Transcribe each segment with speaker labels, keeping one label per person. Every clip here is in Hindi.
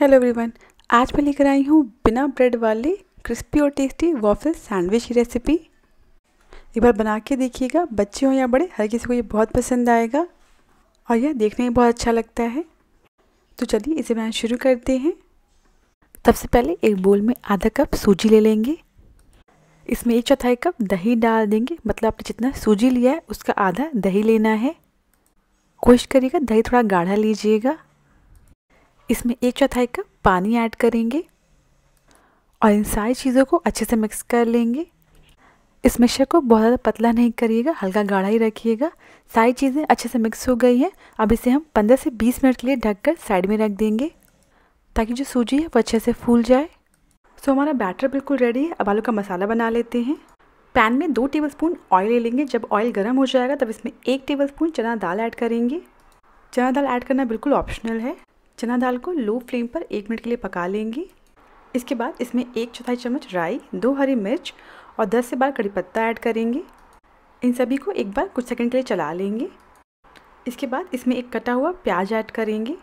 Speaker 1: हेलो एवरीवन आज मैं लेकर आई हूँ बिना ब्रेड वाले क्रिस्पी और टेस्टी वॉफल सैंडविच की रेसिपी एक बार बना के देखिएगा बच्चे हों या बड़े हर किसी को ये बहुत पसंद आएगा और यह देखने में बहुत अच्छा लगता है तो चलिए इसे बनाना शुरू करते हैं सबसे पहले एक बोल में आधा कप सूजी ले लेंगे इसमें एक चौथाई कप दही डाल देंगे मतलब आपने जितना सूजी लिया है उसका आधा दही लेना है कोशिश करिएगा दही थोड़ा गाढ़ा लीजिएगा इसमें एक चौथाई कप पानी ऐड करेंगे और इन सारी चीज़ों को अच्छे से मिक्स कर लेंगे इस मिक्सर को बहुत ज़्यादा पतला नहीं करिएगा हल्का गाढ़ा ही रखिएगा सारी चीज़ें अच्छे से मिक्स हो गई हैं अब इसे हम 15 से 20 मिनट के लिए ढककर साइड में रख देंगे ताकि जो सूजी है वो अच्छे से फूल जाए सो हमारा बैटर बिल्कुल रेडी है अब आलू का मसाला बना लेते हैं पैन में दो स्पून ऑयल ले लेंगे जब ऑयल गर्म हो जाएगा तब इसमें एक स्पून चना दाल ऐड करेंगे चना दाल ऐड करना बिल्कुल ऑप्शनल है चना दाल को लो फ्लेम पर एक मिनट के लिए पका लेंगे इसके बाद इसमें एक चौथाई चम्मच राई दो हरी मिर्च और 10 से बारह कड़ी पत्ता ऐड करेंगे इन सभी को एक बार कुछ सेकंड के लिए चला लेंगे इसके बाद इसमें एक कटा हुआ प्याज ऐड करेंगे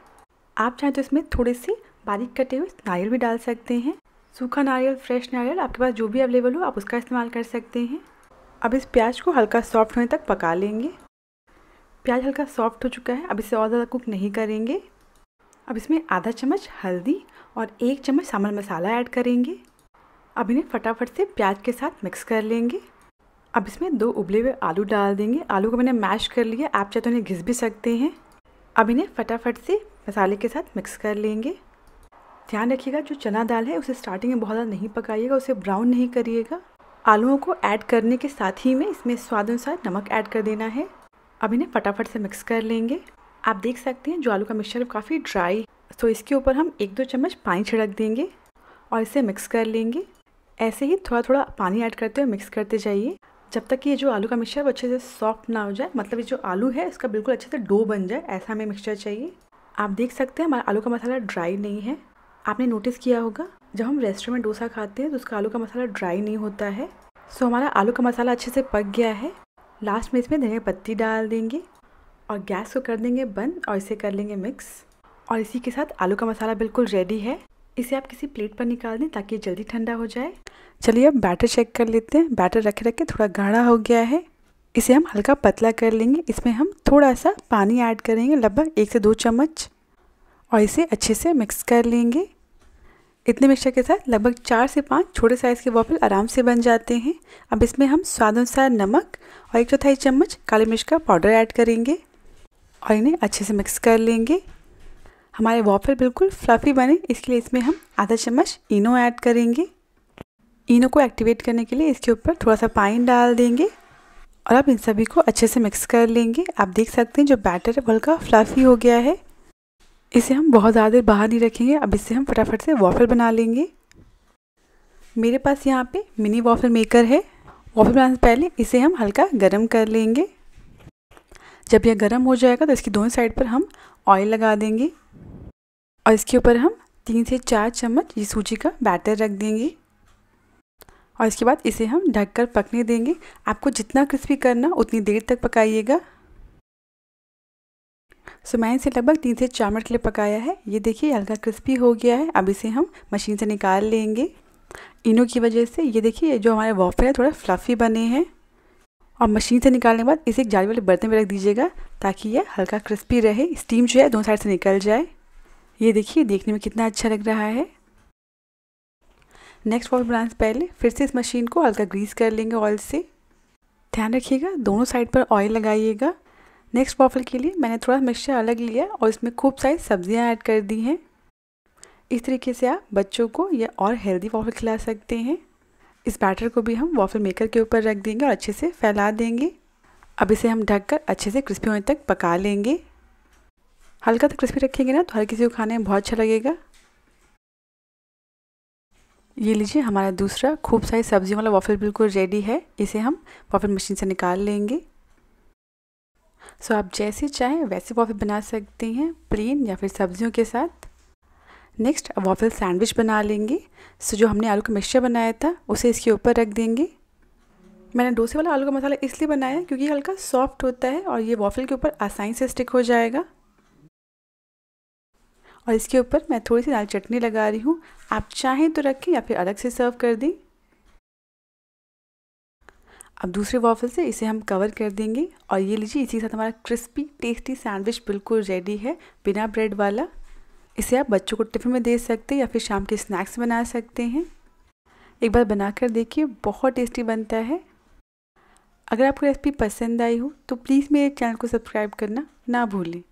Speaker 1: आप चाहें तो इसमें थोड़े से बारीक कटे हुए नारियल भी डाल सकते हैं सूखा नारियल फ्रेश नारियल आपके पास जो भी अवेलेबल हो आप उसका इस्तेमाल कर सकते हैं अब इस प्याज को हल्का सॉफ्ट होने तक पका लेंगे प्याज हल्का सॉफ्ट हो चुका है अब इसे और ज़्यादा कुक नहीं करेंगे अब इसमें आधा चम्मच हल्दी और एक चम्मच सांभर मसाला ऐड करेंगे अब इन्हें फटाफट से प्याज के साथ मिक्स कर लेंगे अब इसमें दो उबले हुए आलू डाल देंगे आलू को मैंने मैश कर लिया आप चाहे तो इन्हें घिस भी सकते हैं अब इन्हें फटाफट से मसाले के साथ मिक्स कर लेंगे ध्यान रखिएगा जो चना दाल है उसे स्टार्टिंग में बहुत ज़्यादा नहीं पकाइएगा उसे ब्राउन नहीं करिएगा आलूओं को ऐड करने के साथ ही में इसमें स्वाद अनुसार नमक ऐड कर देना है अब इन्हें फटाफट से मिक्स कर लेंगे आप देख सकते हैं जो आलू का मिक्सचर काफ़ी ड्राई तो इसके ऊपर हम एक दो चम्मच पानी छिड़क देंगे और इसे मिक्स कर लेंगे ऐसे ही थोड़ा थोड़ा पानी ऐड करते हुए मिक्स करते जाइए जब तक कि ये जो आलू का मिक्सचर अच्छे से सॉफ्ट ना हो जाए मतलब ये जो आलू है इसका बिल्कुल अच्छे से डो बन जाए ऐसा हमें मिक्सचर चाहिए आप देख सकते हैं हमारा आलू का मसाला ड्राई नहीं है आपने नोटिस किया होगा जब हम रेस्टोरेंट में डोसा खाते हैं तो उसका आलू का मसाला ड्राई नहीं होता है सो हमारा आलू का मसाला अच्छे से पक गया है लास्ट में इसमें धनिया पत्ती डाल देंगे और गैस को कर देंगे बंद और इसे कर लेंगे मिक्स और इसी के साथ आलू का मसाला बिल्कुल रेडी है इसे आप किसी प्लेट पर निकाल दें ताकि जल्दी ठंडा हो जाए चलिए अब बैटर चेक कर लेते हैं बैटर रखे के थोड़ा गाढ़ा हो गया है इसे हम हल्का पतला कर लेंगे इसमें हम थोड़ा सा पानी ऐड करेंगे लगभग एक से दो चम्मच और इसे अच्छे से मिक्स कर लेंगे इतने मिक्सर के साथ लगभग चार से पाँच छोटे साइज़ के वॉफल आराम से बन जाते हैं अब इसमें हम स्वाद अनुसार नमक और एक चौथाई चम्मच काली मिर्च का पाउडर ऐड करेंगे और इन्हें अच्छे से मिक्स कर लेंगे हमारे वॉफल बिल्कुल फ्लफ़ी बने इसलिए इसमें हम आधा चम्मच इनो ऐड करेंगे इनो को एक्टिवेट करने के लिए इसके ऊपर थोड़ा सा पानी डाल देंगे और अब इन सभी को अच्छे से मिक्स कर लेंगे आप देख सकते हैं जो बैटर है हल्का फ्लफ़ी हो गया है इसे हम बहुत ज़्यादा देर बाहर नहीं रखेंगे अब इससे हम फटाफट से वॉफल बना लेंगे मेरे पास यहाँ पे मिनी वॉफल मेकर है वॉफल बनाने से पहले इसे हम हल्का गर्म कर लेंगे जब यह गर्म हो जाएगा तो इसकी दोनों साइड पर हम ऑयल लगा देंगे और इसके ऊपर हम तीन से चार चम्मच ये सूजी का बैटर रख देंगे और इसके बाद इसे हम ढककर पकने देंगे आपको जितना क्रिस्पी करना उतनी देर तक पकाइएगा सो मैंने इसे लगभग तीन से चार मिनट के लिए पकाया है ये देखिए हल्का क्रिस्पी हो गया है अब इसे हम मशीन से निकाल लेंगे इनो की वजह से ये देखिए जो हमारे वॉफर है थोड़ा फ्लफ़ी बने हैं और मशीन से निकालने के बाद इसे एक जाली वाले बर्तन में रख दीजिएगा ताकि यह हल्का क्रिस्पी रहे स्टीम जो है दोनों साइड से निकल जाए ये देखिए देखने में कितना अच्छा लग रहा है नेक्स्ट वॉल बनाने से पहले फिर से इस मशीन को हल्का ग्रीस कर लेंगे ऑयल से ध्यान रखिएगा दोनों साइड पर ऑयल लगाइएगा नेक्स्ट वॉफल के लिए मैंने थोड़ा मिक्सचर अलग लिया और इसमें खूब सारी सब्जियां ऐड कर दी हैं इस तरीके से आप बच्चों को यह और हेल्दी वॉफल खिला सकते हैं इस बैटर को भी हम वॉफल मेकर के ऊपर रख देंगे और अच्छे से फैला देंगे अब इसे हम ढककर अच्छे से क्रिस्पी होने तक पका लेंगे हल्का तो क्रिस्पी रखेंगे ना तो हर किसी को खाने में बहुत अच्छा लगेगा ये लीजिए हमारा दूसरा खूब सारी सब्जी वाला वॉफल बिल्कुल रेडी है इसे हम वॉफल मशीन से निकाल लेंगे सो आप जैसे चाहें वैसे वॉफल बना सकते हैं प्लेन या फिर सब्जियों के साथ नेक्स्ट वॉफल सैंडविच बना लेंगे सो जो हमने आलू का मिक्सचर बनाया था उसे इसके ऊपर रख देंगे मैंने डोसे वाला आलू का मसाला इसलिए बनाया क्योंकि हल्का सॉफ्ट होता है और ये वॉफल के ऊपर आसानी से स्टिक हो जाएगा और इसके ऊपर मैं थोड़ी सी लाल चटनी लगा रही हूँ आप चाहें तो रखें या फिर अलग से सर्व कर दें अब दूसरे वॉफल से इसे हम कवर कर देंगे और ये लीजिए इसी के साथ हमारा क्रिस्पी टेस्टी सैंडविच बिल्कुल रेडी है बिना ब्रेड वाला इसे आप बच्चों को टिफ़िन में दे सकते हैं या फिर शाम के स्नैक्स बना सकते हैं एक बार बना कर देखिए बहुत टेस्टी बनता है अगर आपको रेसिपी पसंद आई हो तो प्लीज़ मेरे चैनल को सब्सक्राइब करना ना भूलें